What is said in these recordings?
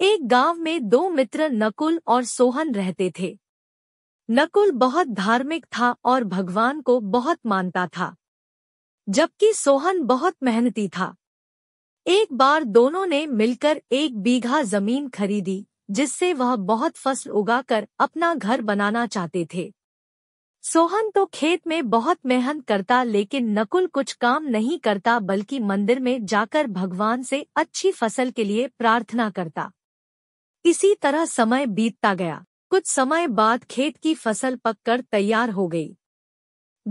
एक गांव में दो मित्र नकुल और सोहन रहते थे नकुल बहुत धार्मिक था और भगवान को बहुत मानता था जबकि सोहन बहुत मेहनती था एक बार दोनों ने मिलकर एक बीघा जमीन खरीदी जिससे वह बहुत फसल उगाकर अपना घर बनाना चाहते थे सोहन तो खेत में बहुत मेहनत करता लेकिन नकुल कुछ काम नहीं करता बल्कि मंदिर में जाकर भगवान से अच्छी फसल के लिए प्रार्थना करता इसी तरह समय बीतता गया कुछ समय बाद खेत की फसल पककर तैयार हो गई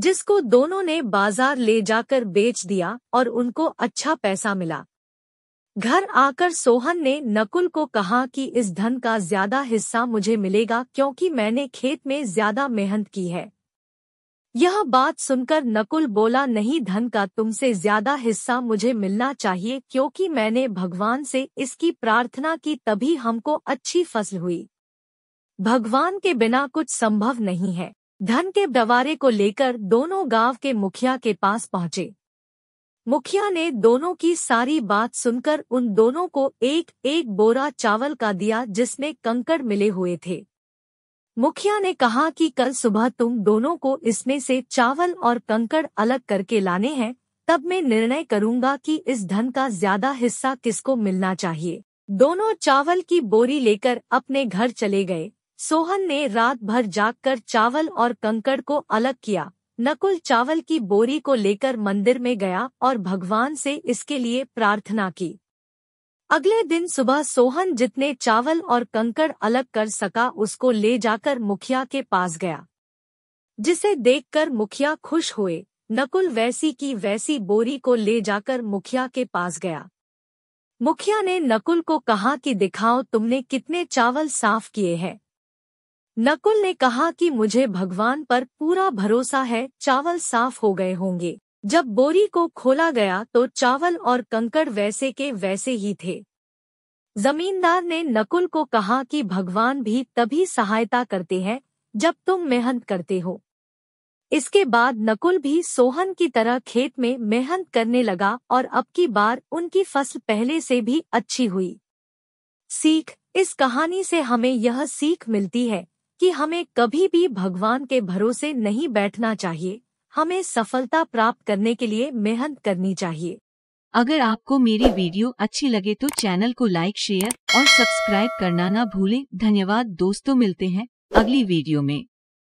जिसको दोनों ने बाजार ले जाकर बेच दिया और उनको अच्छा पैसा मिला घर आकर सोहन ने नकुल को कहा कि इस धन का ज्यादा हिस्सा मुझे मिलेगा क्योंकि मैंने खेत में ज्यादा मेहनत की है यह बात सुनकर नकुल बोला नहीं धन का तुमसे ज्यादा हिस्सा मुझे मिलना चाहिए क्योंकि मैंने भगवान से इसकी प्रार्थना की तभी हमको अच्छी फसल हुई भगवान के बिना कुछ संभव नहीं है धन के बवारे को लेकर दोनों गांव के मुखिया के पास पहुंचे मुखिया ने दोनों की सारी बात सुनकर उन दोनों को एक एक बोरा चावल का दिया जिसमें कंकड़ मिले हुए थे मुखिया ने कहा कि कल सुबह तुम दोनों को इसमें से चावल और कंकड़ अलग करके लाने हैं तब मैं निर्णय करूंगा कि इस धन का ज्यादा हिस्सा किसको मिलना चाहिए दोनों चावल की बोरी लेकर अपने घर चले गए सोहन ने रात भर जागकर चावल और कंकड़ को अलग किया नकुल चावल की बोरी को लेकर मंदिर में गया और भगवान से इसके लिए प्रार्थना की अगले दिन सुबह सोहन जितने चावल और कंकड़ अलग कर सका उसको ले जाकर मुखिया के पास गया जिसे देखकर मुखिया खुश हुए नकुल वैसी की वैसी बोरी को ले जाकर मुखिया के पास गया मुखिया ने नकुल को कहा कि दिखाओ तुमने कितने चावल साफ किए हैं नकुल ने कहा कि मुझे भगवान पर पूरा भरोसा है चावल साफ हो गए होंगे जब बोरी को खोला गया तो चावल और कंकड़ वैसे के वैसे ही थे जमींदार ने नकुल को कहा कि भगवान भी तभी सहायता करते हैं जब तुम मेहनत करते हो इसके बाद नकुल भी सोहन की तरह खेत में मेहनत करने लगा और अब की बार उनकी फसल पहले से भी अच्छी हुई सीख इस कहानी से हमें यह सीख मिलती है कि हमें कभी भी भगवान के भरोसे नहीं बैठना चाहिए हमें सफलता प्राप्त करने के लिए मेहनत करनी चाहिए अगर आपको मेरी वीडियो अच्छी लगे तो चैनल को लाइक शेयर और सब्सक्राइब करना ना भूलें धन्यवाद दोस्तों मिलते हैं अगली वीडियो में